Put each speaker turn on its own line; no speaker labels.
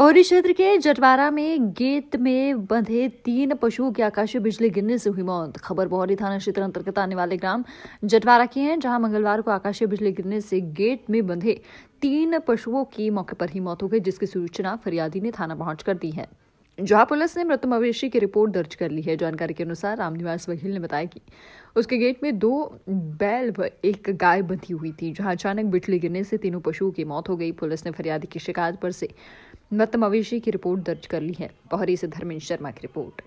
पौरी क्षेत्र के जटवारा में गेट में बंधे तीन पशुओं की आकाशीय बिजली गिरने से हुई मौत खबर बौरी थाना क्षेत्र अंतर्गत आने वाले ग्राम जटवारा की है जहां मंगलवार को आकाशीय बिजली गिरने से गेट में बंधे तीन पशुओं की मौके पर ही मौत हो गई जिसकी सूचना फरियादी ने थाना पहुंचकर दी है जहां पुलिस ने मृत मवेशी की रिपोर्ट दर्ज कर ली है जानकारी के अनुसार रामनिवास बघेल ने बताया कि उसके गेट में दो बैल व एक गाय बंधी हुई थी जहां अचानक बिजली गिरने से तीनों पशुओं की मौत हो गई पुलिस ने फरियादी की शिकायत पर से मृत मवेशी की रिपोर्ट दर्ज कर ली है पहरी से धर्मेंद्र शर्मा की रिपोर्ट